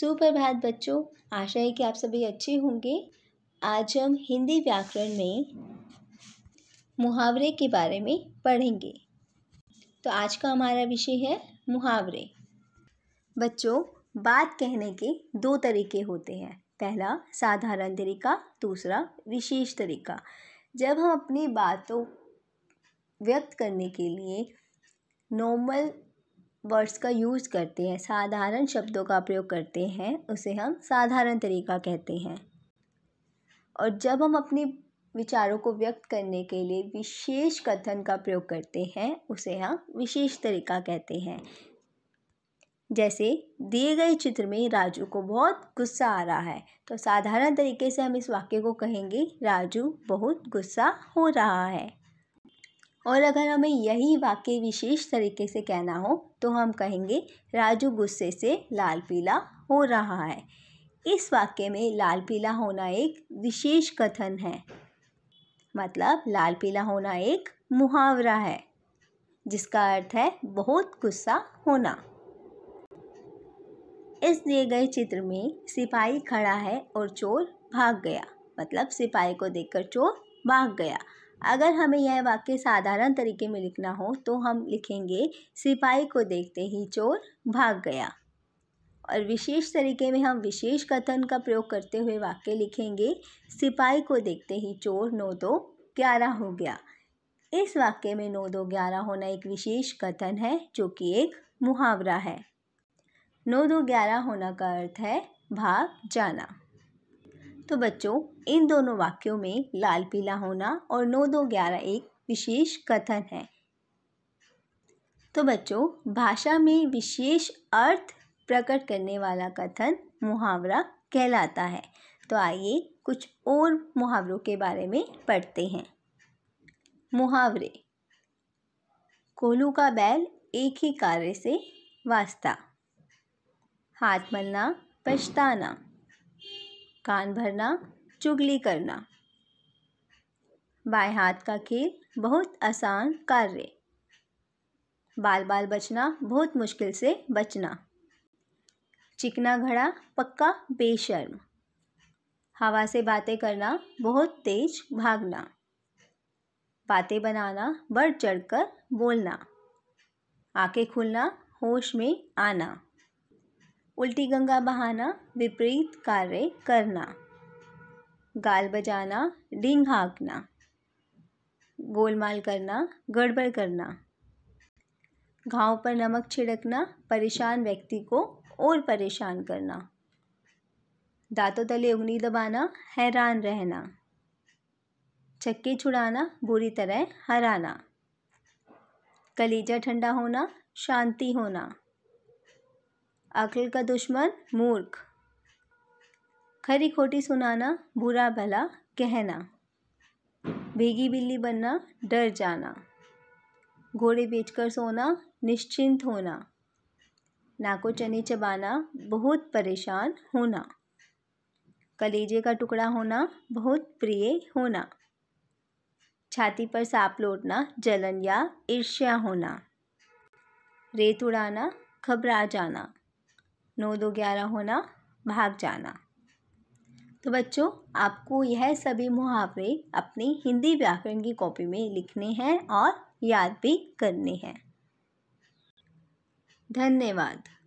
सुप्रभात बच्चों आशा है कि आप सभी अच्छे होंगे आज हम हिंदी व्याकरण में मुहावरे के बारे में पढ़ेंगे तो आज का हमारा विषय है मुहावरे बच्चों बात कहने के दो तरीके होते हैं पहला साधारण तरीका दूसरा विशेष तरीका जब हम अपनी बातों व्यक्त करने के लिए नॉर्मल वर्ड्स का यूज़ करते हैं साधारण शब्दों का प्रयोग करते हैं उसे हम साधारण तरीका कहते हैं और जब हम अपने विचारों को व्यक्त करने के लिए विशेष कथन का प्रयोग करते हैं उसे हम विशेष तरीका कहते हैं जैसे दिए गए चित्र में राजू को बहुत गुस्सा आ रहा है तो साधारण तरीके से हम इस वाक्य को कहेंगे राजू बहुत गुस्सा हो रहा है और अगर हमें यही वाक्य विशेष तरीके से कहना हो तो हम कहेंगे राजू गुस्से से लाल पीला हो रहा है इस वाक्य में लाल पीला होना एक विशेष कथन है मतलब लाल पीला होना एक मुहावरा है जिसका अर्थ है बहुत गुस्सा होना इस दिए गए चित्र में सिपाही खड़ा है और चोर भाग गया मतलब सिपाही को देखकर चोर भाग गया अगर हमें यह वाक्य साधारण तरीके में लिखना हो तो हम लिखेंगे सिपाही को देखते ही चोर भाग गया और विशेष तरीके में हम विशेष कथन का प्रयोग करते हुए वाक्य लिखेंगे सिपाही को देखते ही चोर नौ दो ग्यारह हो गया इस वाक्य में नौ दो ग्यारह होना एक विशेष कथन है जो कि एक मुहावरा है नौ दो ग्यारह होना का अर्थ है भाग जाना तो बच्चों इन दोनों वाक्यों में लाल पीला होना और नौ दो ग्यारह एक विशेष कथन है तो बच्चों भाषा में विशेष अर्थ प्रकट करने वाला कथन मुहावरा कहलाता है तो आइए कुछ और मुहावरों के बारे में पढ़ते हैं मुहावरे कोलू का बैल एक ही कार्य से वास्ता हाथ मलना पछताना कान भरना चुगली करना बाएं हाथ का खेल बहुत आसान कार्य बाल बाल बचना बहुत मुश्किल से बचना चिकना घड़ा पक्का बेशर्म हवा से बातें करना बहुत तेज भागना बातें बनाना बढ़ चढ़कर बोलना आंखें खुलना होश में आना उल्टी गंगा बहाना विपरीत कार्य करना गाल बजाना डिंग हाँकना गोलमाल करना गड़बड़ करना घाव पर नमक छिड़कना परेशान व्यक्ति को और परेशान करना दांतों तले उंगली दबाना हैरान रहना छक्के छुड़ाना बुरी तरह हराना कलेजा ठंडा होना शांति होना अकल का दुश्मन मूर्ख खरी खोटी सुनाना बुरा भला कहना भीगी बिल्ली बनना डर जाना घोड़े बेचकर सोना निश्चिंत होना नाको चने चबाना बहुत परेशान होना कलेजे का टुकड़ा होना बहुत प्रिय होना छाती पर सांप लौटना जलन या ईर्ष्या होना रेत उड़ाना घबरा जाना नौ दो ग्यारह होना भाग जाना तो बच्चों आपको यह सभी मुहावरे अपनी हिंदी व्याकरण की कॉपी में लिखने हैं और याद भी करने हैं धन्यवाद